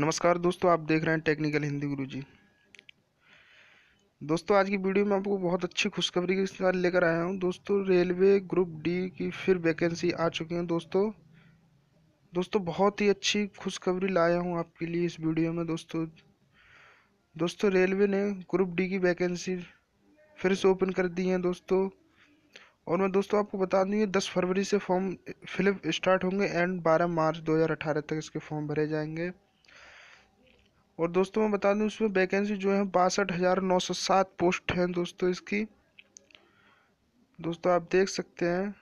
नमस्कार दोस्तों आप देख रहे हैं टेक्निकल हिंदी गुरु जी दोस्तों आज की वीडियो में आपको बहुत अच्छी खुशखबरी के साथ लेकर आया हूं दोस्तों रेलवे ग्रुप डी की फिर वैकेंसी आ चुकी है दोस्तों दोस्तों बहुत ही अच्छी खुशखबरी लाया हूं आपके लिए इस वीडियो में दोस्तों दोस्तों रेलवे ने ग्रुप डी की वैकेंसी फिर से ओपन कर दी है दोस्तों और मैं दोस्तों आपको बता दूँ ये दस फरवरी से फॉर्म फिलअप स्टार्ट होंगे एंड बारह मार्च दो तक इसके फॉर्म भरे जाएंगे और दोस्तों मैं बता दूं इसमें वैकेंसी जो है बासठ हज़ार नौ सौ सात पोस्ट हैं दोस्तों इसकी दोस्तों आप देख सकते हैं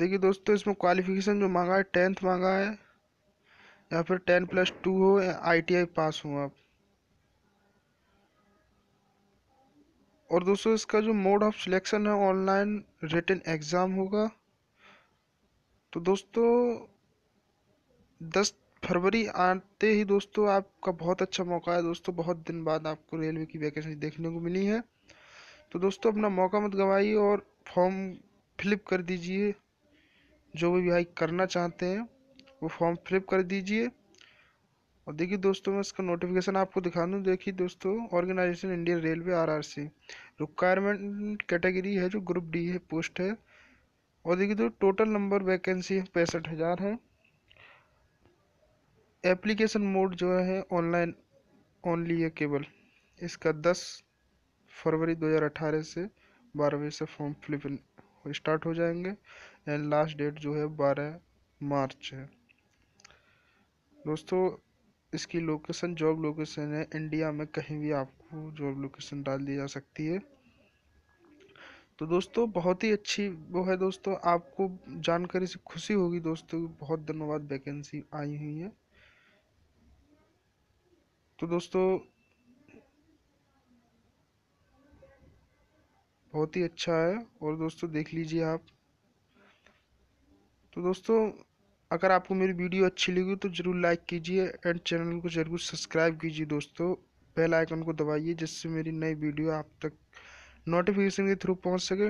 देखिए दोस्तों इसमें क्वालिफिकेशन जो मांगा है टेंथ मांगा है या फिर टेन प्लस टू हो या आईटीआई पास हो आप और दोस्तों इसका जो मोड ऑफ सिलेक्शन है ऑनलाइन रिटर्न एग्ज़ाम होगा तो दोस्तों दस फरवरी आते ही दोस्तों आपका बहुत अच्छा मौका है दोस्तों बहुत दिन बाद आपको रेलवे की वैकेंसी देखने को मिली है तो दोस्तों अपना मौका मत गवाइए और फॉर्म फिलिप कर दीजिए जो भी भाई करना चाहते हैं वो फॉर्म फिलिप कर दीजिए और देखिए दोस्तों मैं इसका नोटिफिकेशन आपको दिखा दूँ देखिए दोस्तों organisation Indian railway RRC requirement category है जो ग्रुप डी है पोस्ट है और देखिए तो टोटल नंबर वैकेंसी पैंसठ हज़ार है एप्लीकेशन मोड जो है ऑनलाइन ओनली है केवल इसका दस फरवरी दो हज़ार अठारह से बजे से फॉर्म फिलिप स्टार्ट हो जाएंगे एंड लास्ट डेट जो है बारह मार्च है दोस्तों इसकी लोकेशन जॉब लोकेशन है इंडिया में कहीं भी आपको जॉब लोकेशन डाल दी जा सकती है तो दोस्तों बहुत ही अच्छी वो है दोस्तों आपको जानकारी से खुशी होगी दोस्तों बहुत धन्यवाद वैकेंसी आई हुई है तो दोस्तों बहुत ही अच्छा है और दोस्तों देख लीजिए आप तो दोस्तों अगर आपको मेरी वीडियो अच्छी लगी तो ज़रूर लाइक कीजिए एंड चैनल को ज़रूर सब्सक्राइब कीजिए दोस्तों बेल आइकन को दबाइए जिससे मेरी नई वीडियो आप तक नोटिफिकेशन के थ्रू पहुंच सके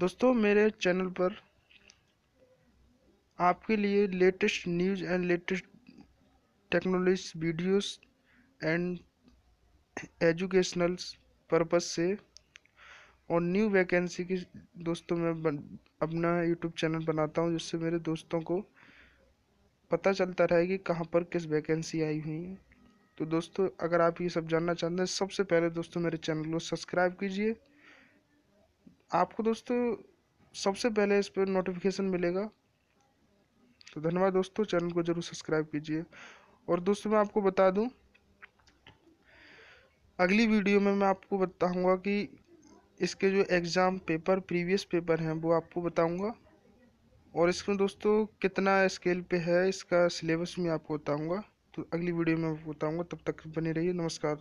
दोस्तों मेरे चैनल पर आपके लिए latest news and latest technology videos and educational purpose से और न्यू वैकेंसी की दोस्तों मैं बन, अपना यूट्यूब चैनल बनाता हूँ जिससे मेरे दोस्तों को पता चलता रहे कि कहाँ पर किस वैकेंसी आई हुई है तो दोस्तों अगर आप ये सब जानना चाहते हैं सबसे पहले दोस्तों मेरे चैनल को सब्सक्राइब कीजिए आपको दोस्तों सबसे पहले इस पर नोटिफिकेशन मिलेगा तो धन्यवाद दोस्तों चैनल को जरूर सब्सक्राइब कीजिए और दोस्तों मैं आपको बता दूं अगली वीडियो में मैं आपको बताऊंगा कि इसके जो एग्ज़ाम पेपर प्रीवियस पेपर हैं वो आपको बताऊंगा और इसमें दोस्तों कितना स्केल पे है इसका सिलेबस मैं आपको बताऊंगा तो अगली वीडियो में बताऊँगा तब तक बने रहिए नमस्कार